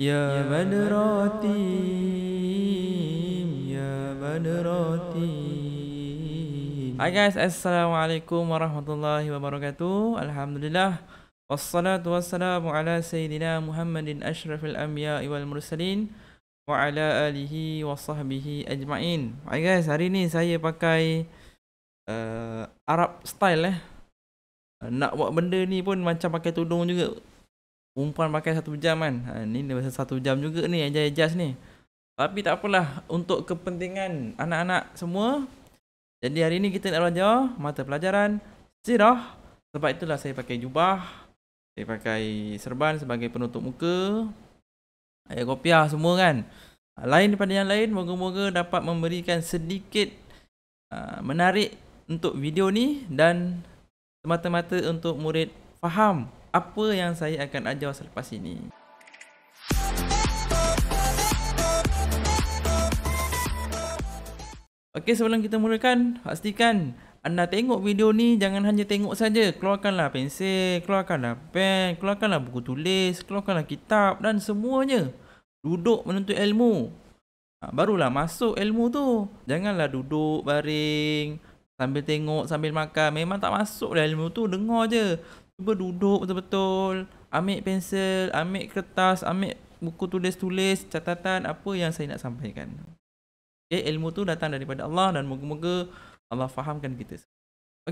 Ya من Ya يا من Hi guys, Assalamualaikum warahmatullahi wabarakatuh Alhamdulillah Wassalatu wassalamu ala sayyidina Muhammadin ashrafil anbiya wal mursalin Wa ala alihi wa sahbihi ajma'in Hi guys, hari ni saya pakai uh, Arab style eh nak buat benda ni pun macam pakai tudung juga Umpan pakai satu jam kan ha, Ni dia pasal satu jam juga ni Ajar adjust ni Tapi tak apalah Untuk kepentingan Anak-anak semua Jadi hari ni kita nak belajar Mata pelajaran Sirah Sebab itulah saya pakai jubah Saya pakai serban Sebagai penutup muka Air kopiah semua kan ha, Lain daripada yang lain Moga-moga dapat memberikan sedikit uh, Menarik Untuk video ni Dan Semata-mata untuk murid Faham apa yang saya akan ajar selepas ini. Okey, sebelum kita mulakan, pastikan anda tengok video ni jangan hanya tengok saja. Keluarkanlah pensel, keluarkanlah pen, keluarkanlah buku tulis, keluarkanlah kitab dan semuanya. Duduk menuntut ilmu. Ha, barulah masuk ilmu tu. Janganlah duduk baring sambil tengok, sambil makan. Memang tak masuklah ilmu tu. Dengar je. Cuba duduk betul-betul Ambil pensel, ambil kertas, ambil buku tulis-tulis, catatan apa yang saya nak sampaikan okay, eh, Ilmu tu datang daripada Allah dan moga-moga Allah fahamkan kita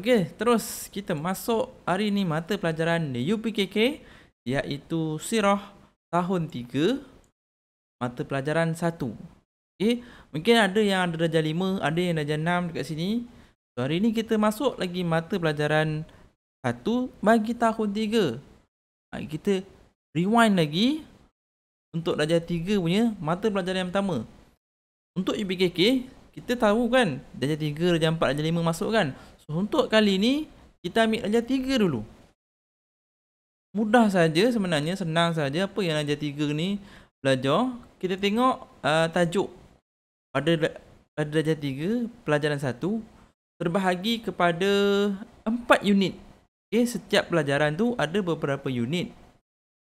Okey, terus kita masuk hari ni mata pelajaran UPKK iaitu sirah tahun 3 mata pelajaran 1. Okey, mungkin ada yang ada darjah 5, ada yang darjah 6 dekat sini. So, hari ini kita masuk lagi mata pelajaran satu bagi tahun tiga ha, kita rewind lagi untuk darjah tiga punya mata pelajaran yang pertama untuk IPKK kita tahu kan darjah tiga, darjah empat, darjah lima masuk kan so untuk kali ni kita ambil darjah tiga dulu mudah saja sebenarnya senang saja apa yang darjah tiga ni belajar kita tengok uh, tajuk pada pada darjah tiga pelajaran satu terbahagi kepada empat unit okay, eh, setiap pelajaran tu ada beberapa unit.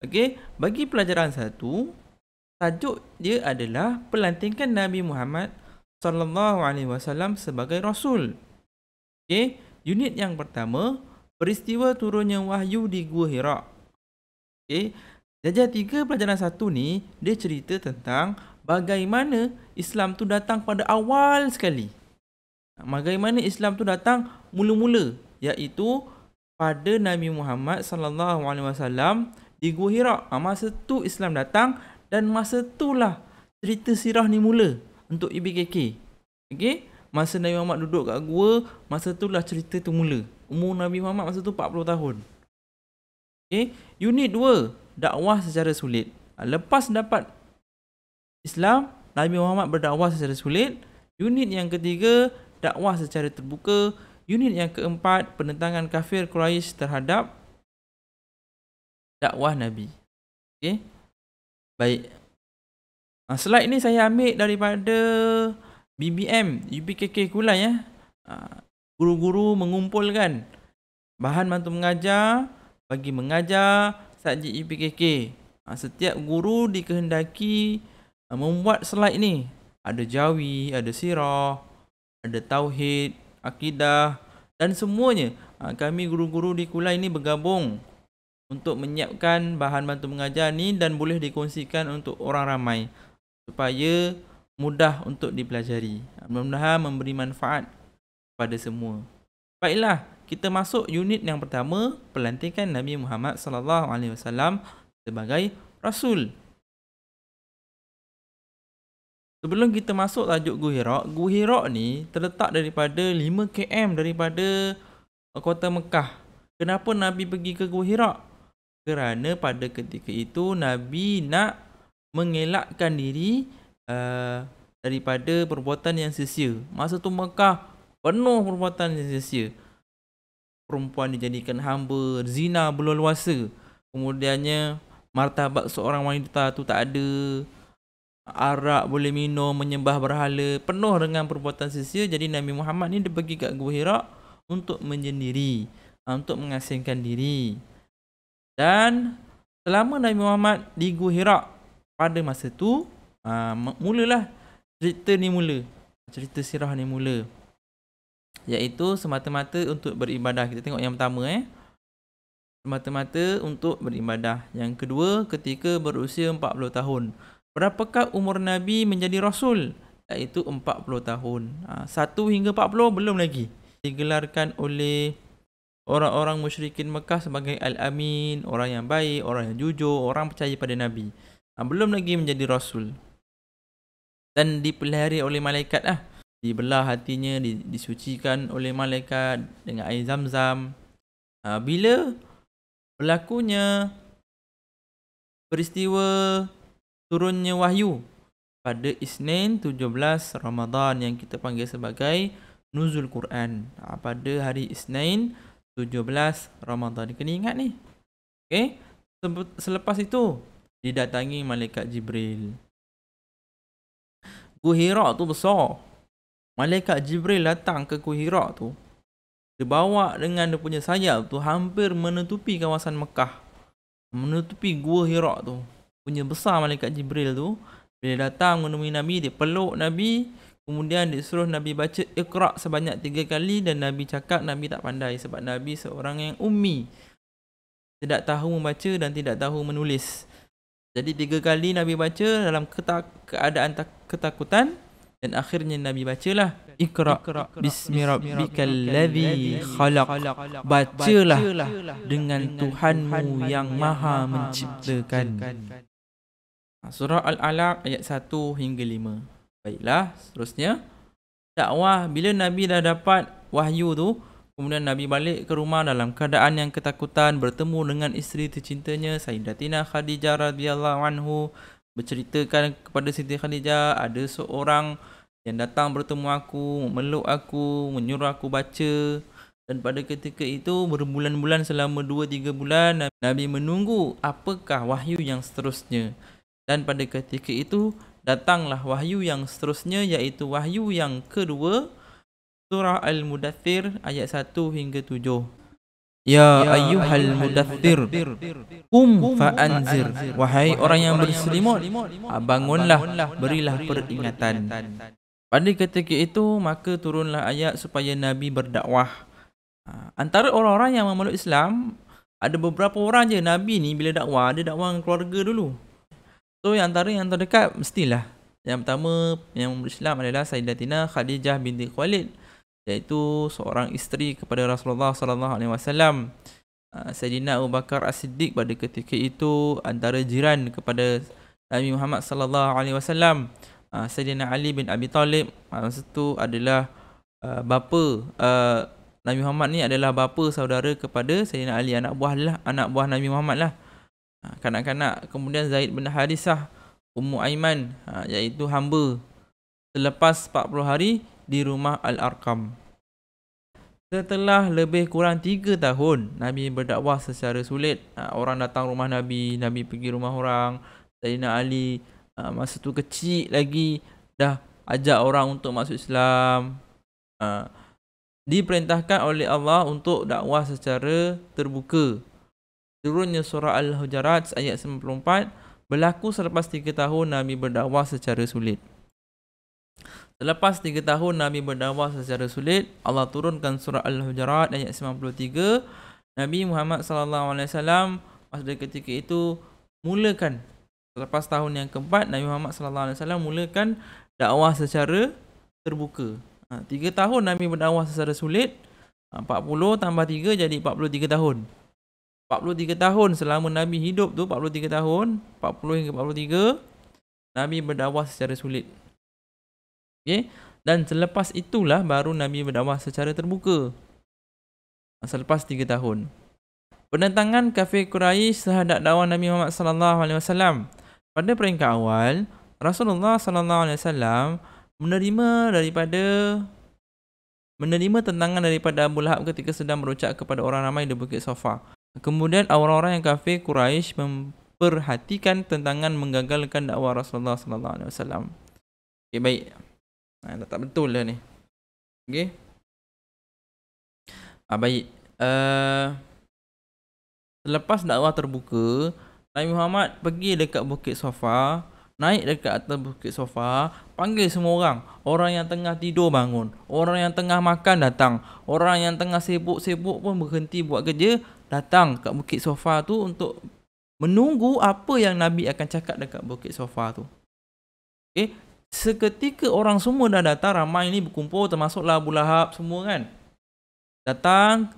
Okey, bagi pelajaran satu, tajuk dia adalah pelantikan Nabi Muhammad sallallahu alaihi wasallam sebagai rasul. Okey, unit yang pertama, peristiwa turunnya wahyu di Gua Hira. Okey, Jajah tiga pelajaran satu ni, dia cerita tentang bagaimana Islam tu datang pada awal sekali. Bagaimana Islam tu datang mula-mula, iaitu pada Nabi Muhammad sallallahu alaihi wasallam di Gua Hira. Ha, masa tu Islam datang dan masa itulah cerita sirah ni mula untuk IBKK. Okey, masa Nabi Muhammad duduk kat gua, masa itulah cerita tu mula. Umur Nabi Muhammad masa tu 40 tahun. Okey, unit 2, dakwah secara sulit. Ah, lepas dapat Islam, Nabi Muhammad berdakwah secara sulit. Unit yang ketiga, dakwah secara terbuka. Unit yang keempat, penentangan kafir Quraisy terhadap dakwah Nabi. Okey. Baik. Ha, slide ini saya ambil daripada BBM, UPKK Kulai ya. Ah, guru-guru mengumpulkan bahan bantu mengajar bagi mengajar saji UPKK. Ah, setiap guru dikehendaki membuat slide ini. Ada jawi, ada sirah, ada tauhid, akidah dan semuanya ah, kami guru-guru di Kulai ini bergabung untuk menyiapkan bahan bantu mengajar ni dan boleh dikongsikan untuk orang ramai supaya mudah untuk dipelajari. Ah, mudah-mudahan memberi manfaat kepada semua. Baiklah, kita masuk unit yang pertama pelantikan Nabi Muhammad sallallahu alaihi wasallam sebagai rasul. Sebelum kita masuk tajuk Gua Hirok, Gua Hirok ni terletak daripada 5km daripada uh, kota Mekah. Kenapa Nabi pergi ke Gua Hirok? Kerana pada ketika itu Nabi nak mengelakkan diri uh, daripada perbuatan yang sia-sia. Masa tu Mekah penuh perbuatan yang sia-sia. Perempuan dijadikan hamba, zina belum luasa. Kemudiannya martabat seorang wanita tu tak ada arak boleh minum menyembah berhala penuh dengan perbuatan sia jadi Nabi Muhammad ni dia pergi kat Gua Hira untuk menyendiri ha, untuk mengasingkan diri dan selama Nabi Muhammad di Gua Hira pada masa tu ha, mulalah cerita ni mula cerita sirah ni mula iaitu semata-mata untuk beribadah kita tengok yang pertama eh semata-mata untuk beribadah yang kedua ketika berusia 40 tahun Berapakah umur Nabi menjadi Rasul? Iaitu 40 tahun. Ha, satu hingga 40 belum lagi. Digelarkan oleh orang-orang musyrikin Mekah sebagai Al-Amin, orang yang baik, orang yang jujur, orang percaya pada Nabi. Ha, belum lagi menjadi Rasul. Dan dipelihari oleh malaikat lah. Dibelah hatinya, disucikan oleh malaikat dengan air zam-zam. Ha, bila berlakunya peristiwa turunnya wahyu pada Isnin 17 Ramadhan yang kita panggil sebagai Nuzul Quran ha, pada hari Isnin 17 Ramadhan Kena ingat ni. Okey. Selepas itu didatangi malaikat Jibril. Guhira tu besar. Malaikat Jibril datang ke Guhira tu. Dia bawa dengan dia punya sayap tu hampir menutupi kawasan Mekah. Menutupi Gua Hira tu punya besar malaikat Jibril tu bila datang menemui Nabi dia peluk Nabi kemudian dia suruh Nabi baca Iqra sebanyak tiga kali dan Nabi cakap Nabi tak pandai sebab Nabi seorang yang ummi tidak tahu membaca dan tidak tahu menulis jadi tiga kali Nabi baca dalam keadaan tak- ketakutan dan akhirnya Nabi bacalah Iqra bismi rabbikal ladzi khalaq bacalah, dengan, Tuhanmu, yang, Maha menciptakan. Ha, surah Al-Alaq ayat 1 hingga 5. Baiklah, seterusnya. Dakwah, bila Nabi dah dapat wahyu tu, kemudian Nabi balik ke rumah dalam keadaan yang ketakutan, bertemu dengan isteri tercintanya, Sayyidatina Khadijah radhiyallahu anhu, berceritakan kepada Siti Khadijah, ada seorang yang datang bertemu aku, memeluk aku, menyuruh aku baca. Dan pada ketika itu, berbulan-bulan selama 2-3 bulan, Nabi menunggu apakah wahyu yang seterusnya. Dan pada ketika itu datanglah wahyu yang seterusnya iaitu wahyu yang kedua Surah Al-Mudathir ayat 1 hingga 7 ya, ya ayyuhal mudathir Qum fa'anzir Wahai orang yang berselimut Bangunlah, berilah peringatan Pada ketika itu Maka turunlah ayat supaya Nabi berdakwah ha, Antara orang-orang yang memeluk Islam Ada beberapa orang je Nabi ni bila dakwah Dia dakwah dengan keluarga dulu So yang antara yang terdekat mestilah yang pertama yang berislam Islam adalah Sayyidatina Khadijah binti Khalid iaitu seorang isteri kepada Rasulullah sallallahu alaihi wasallam. Ah, Sayyidina Abu Bakar As-Siddiq pada ketika itu antara jiran kepada Nabi Muhammad sallallahu alaihi wasallam. Ah, Sayyidina Ali bin Abi Talib ah, masa itu adalah bapa Nabi Muhammad ni adalah bapa saudara kepada Sayyidina Ali anak buah lah anak buah Nabi Muhammad lah. Ha, kanak-kanak Kemudian Zaid bin Harisah Ummu Aiman ha, Iaitu hamba Selepas 40 hari Di rumah Al-Arqam Setelah lebih kurang 3 tahun Nabi berdakwah secara sulit ha, Orang datang rumah Nabi Nabi pergi rumah orang Sayyidina Ali ha, Masa tu kecil lagi Dah ajak orang untuk masuk Islam ha, Diperintahkan oleh Allah Untuk dakwah secara terbuka Turunnya surah al hujarat ayat 94 berlaku selepas 3 tahun Nabi berdakwah secara sulit. Selepas 3 tahun Nabi berdakwah secara sulit, Allah turunkan surah al hujarat ayat 93. Nabi Muhammad sallallahu alaihi wasallam pada ketika itu mulakan selepas tahun yang keempat Nabi Muhammad sallallahu alaihi wasallam mulakan dakwah secara terbuka. Ha, 3 tahun Nabi berdakwah secara sulit. 40 ha, tambah 3 jadi 43 tahun. 43 tahun selama Nabi hidup tu 43 tahun 40 hingga 43 Nabi berdakwah secara sulit Okay Dan selepas itulah baru Nabi berdakwah secara terbuka Selepas 3 tahun Penentangan kafir Quraisy terhadap dakwah Nabi Muhammad sallallahu alaihi wasallam. Pada peringkat awal, Rasulullah sallallahu alaihi wasallam menerima daripada menerima tentangan daripada Abu Lahab ketika sedang berucap kepada orang ramai di Bukit Safa. Kemudian orang-orang yang kafir Quraisy memperhatikan tentangan menggagalkan dakwah Rasulullah sallallahu alaihi wasallam. Okey baik. Nah, ha, tak betul lah ni. Okey. Ah baik. Uh, selepas dakwah terbuka, Nabi Muhammad pergi dekat Bukit Sofa, naik dekat atas Bukit Sofa, panggil semua orang. Orang yang tengah tidur bangun, orang yang tengah makan datang, orang yang tengah sibuk-sibuk pun berhenti buat kerja, datang ke Bukit Sofa tu untuk menunggu apa yang Nabi akan cakap dekat Bukit Sofa tu. Okey, eh, Seketika orang semua dah datang, ramai ni berkumpul termasuklah Abu Lahab semua kan. Datang,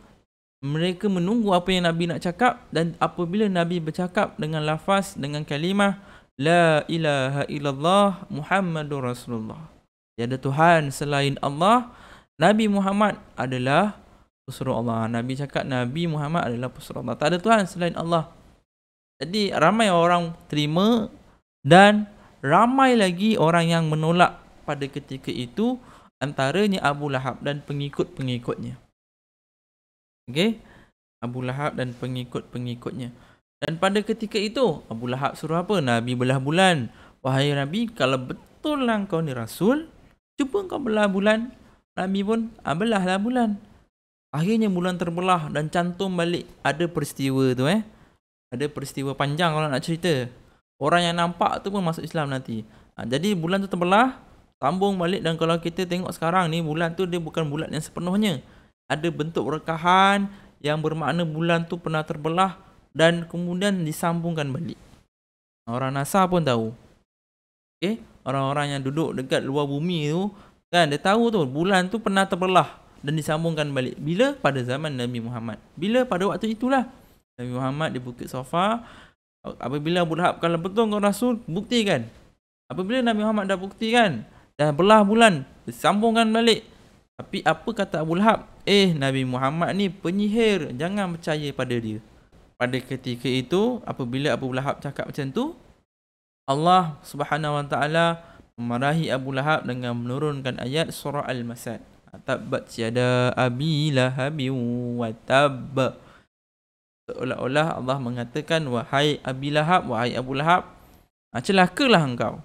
mereka menunggu apa yang Nabi nak cakap dan apabila Nabi bercakap dengan lafaz, dengan kalimah La ilaha illallah Muhammadur Rasulullah. Tiada Tuhan selain Allah. Nabi Muhammad adalah Pusro Allah. Nabi cakap Nabi Muhammad adalah pusro. Allah. Tak ada Tuhan selain Allah. Jadi ramai orang terima dan ramai lagi orang yang menolak pada ketika itu antaranya Abu Lahab dan pengikut-pengikutnya. Okey. Abu Lahab dan pengikut-pengikutnya. Dan pada ketika itu Abu Lahab suruh apa? Nabi belah bulan. Wahai Nabi, kalau betul lah kau ni rasul, cuba kau belah bulan. Nabi pun ah, belahlah bulan. Akhirnya bulan terbelah dan cantum balik ada peristiwa tu eh. Ada peristiwa panjang kalau nak cerita. Orang yang nampak tu pun masuk Islam nanti. Ha, jadi bulan tu terbelah, sambung balik dan kalau kita tengok sekarang ni bulan tu dia bukan bulan yang sepenuhnya. Ada bentuk rekahan yang bermakna bulan tu pernah terbelah dan kemudian disambungkan balik. Orang NASA pun tahu. Okey, orang-orang yang duduk dekat luar bumi tu kan dia tahu tu bulan tu pernah terbelah dan disambungkan balik bila pada zaman Nabi Muhammad bila pada waktu itulah Nabi Muhammad di Bukit Sofa apabila Abu Lahab kalau betul kau Rasul buktikan apabila Nabi Muhammad dah buktikan dah belah bulan disambungkan balik tapi apa kata Abu Lahab eh Nabi Muhammad ni penyihir jangan percaya pada dia pada ketika itu apabila Abu Lahab cakap macam tu Allah Subhanahu Wa Taala memarahi Abu Lahab dengan menurunkan ayat surah Al-Masad tabat siada abi lahabi wa tab seolah-olah Allah mengatakan wahai abi lahab wahai abu lahab ah, celakalah engkau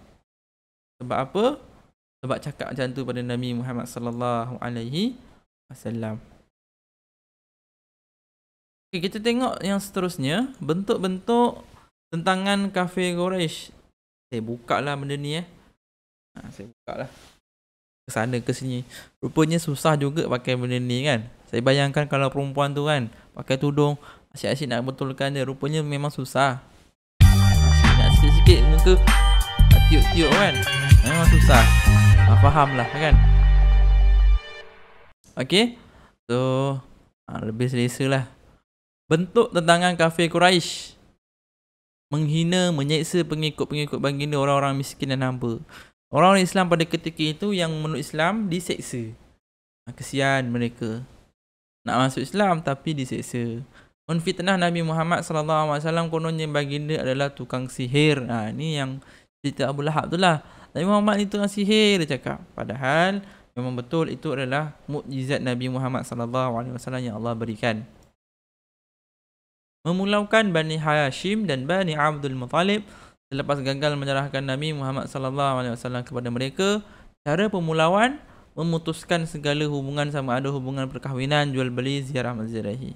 sebab apa sebab cakap macam tu pada Nabi Muhammad sallallahu alaihi wasallam Okay, kita tengok yang seterusnya bentuk-bentuk tentangan kafe Quraisy. Saya buka lah benda ni eh. Ha, saya buka lah ke sana ke sini rupanya susah juga pakai benda ni kan saya bayangkan kalau perempuan tu kan pakai tudung asyik-asyik nak betulkan dia rupanya memang susah Asyik, asyik, sikit muka tiup-tiup kan memang susah ha, ah, faham lah kan Okay, so ha, lebih selesa lah bentuk tentangan kafir Quraisy menghina menyeksa pengikut-pengikut baginda orang-orang miskin dan hamba Orang Islam pada ketika itu yang menurut Islam diseksa. Ah, kesian mereka. Nak masuk Islam tapi diseksa. Menfitnah Nabi Muhammad sallallahu alaihi wasallam kononnya baginda adalah tukang sihir. Ha ni yang cerita Abu Lahab tu lah. Nabi Muhammad ni tukang sihir dia cakap. Padahal memang betul itu adalah mukjizat Nabi Muhammad sallallahu alaihi wasallam yang Allah berikan. Memulaukan Bani Hashim dan Bani Abdul Muthalib selepas gagal menyerahkan Nabi Muhammad sallallahu alaihi wasallam kepada mereka, cara pemulawan memutuskan segala hubungan sama ada hubungan perkahwinan, jual beli, ziarah mazirahi.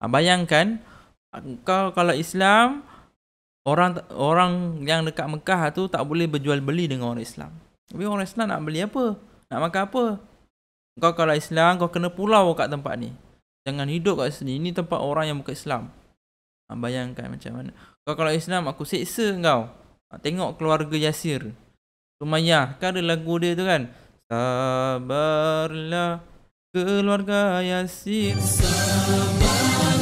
Ha, bayangkan kau kalau Islam orang orang yang dekat Mekah tu tak boleh berjual beli dengan orang Islam. Tapi orang Islam nak beli apa? Nak makan apa? Kau kalau Islam kau kena pulau kat tempat ni. Jangan hidup kat sini. Ini tempat orang yang bukan Islam. Ha, bayangkan macam mana. Kau kalau Islam aku seksa kau Tengok keluarga Yasir Sumayyah kan ada lagu dia tu kan Sabarlah keluarga Yasir Sabarlah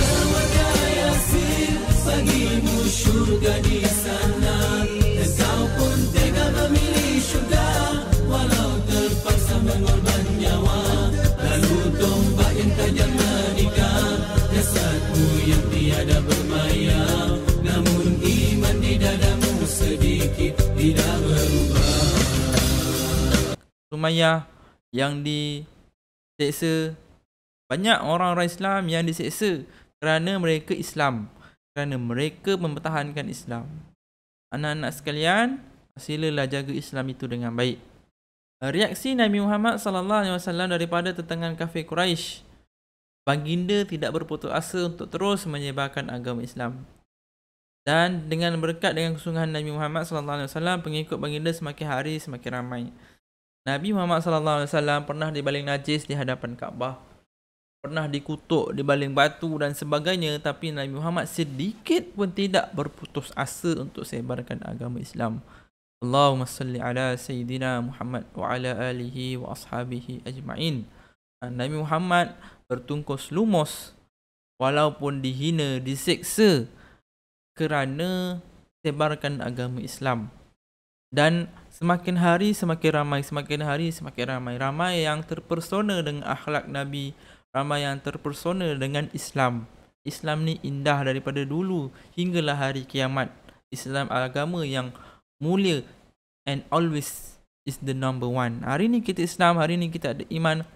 keluarga Yasir Bagimu syurga di sana Sumaya yang di diseksa Banyak orang-orang Islam yang diseksa Kerana mereka Islam Kerana mereka mempertahankan Islam Anak-anak sekalian Silalah jaga Islam itu dengan baik Reaksi Nabi Muhammad Sallallahu Alaihi Wasallam daripada tetanggan kafir Quraisy Baginda tidak berputus asa untuk terus menyebarkan agama Islam dan dengan berkat dengan kesungguhan Nabi Muhammad sallallahu alaihi wasallam pengikut baginda semakin hari semakin ramai. Nabi Muhammad sallallahu alaihi wasallam pernah dibaling najis di hadapan Kaabah. Pernah dikutuk di baling batu dan sebagainya tapi Nabi Muhammad sedikit pun tidak berputus asa untuk sebarkan agama Islam. Allahumma salli ala sayyidina Muhammad wa ala alihi wa ashabihi ajma'in. Nabi Muhammad bertungkus lumus walaupun dihina, diseksa kerana sebarkan agama Islam. Dan semakin hari semakin ramai, semakin hari semakin ramai. Ramai yang terpersona dengan akhlak Nabi. Ramai yang terpersona dengan Islam. Islam ni indah daripada dulu hinggalah hari kiamat. Islam agama yang mulia and always is the number one. Hari ni kita Islam, hari ni kita ada iman.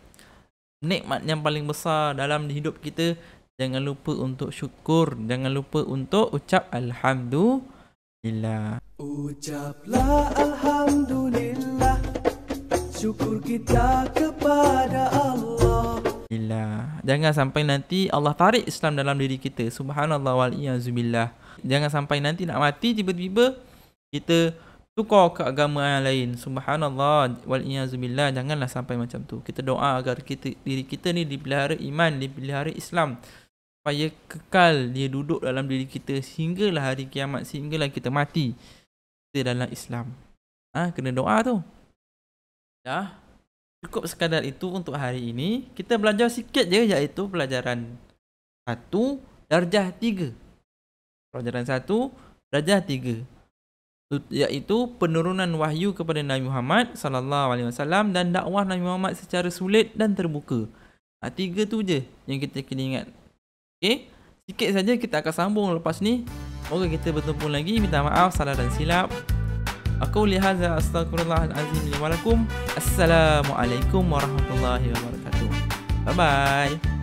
Nikmat yang paling besar dalam hidup kita Jangan lupa untuk syukur Jangan lupa untuk ucap Alhamdulillah Ucaplah Alhamdulillah Syukur kita kepada Allah Alhamdulillah Jangan sampai nanti Allah tarik Islam dalam diri kita Subhanallah wal Jangan sampai nanti nak mati tiba-tiba Kita tukar ke agama yang lain Subhanallah wal Janganlah sampai macam tu Kita doa agar kita diri kita ni dipelihara iman Dipelihara Islam supaya kekal dia duduk dalam diri kita sehinggalah hari kiamat sehinggalah kita mati kita dalam Islam ha, kena doa tu dah ya. cukup sekadar itu untuk hari ini kita belajar sikit je iaitu pelajaran satu darjah tiga pelajaran satu darjah tiga iaitu penurunan wahyu kepada Nabi Muhammad sallallahu alaihi wasallam dan dakwah Nabi Muhammad secara sulit dan terbuka. Ha, tiga tu je yang kita kena ingat. Okey, eh, sikit saja kita akan sambung lepas ni. Semoga kita bertemu lagi. Minta maaf salah dan silap. Aku lihat astagfirullahalazim wa lakum. Assalamualaikum warahmatullahi wabarakatuh. Bye bye.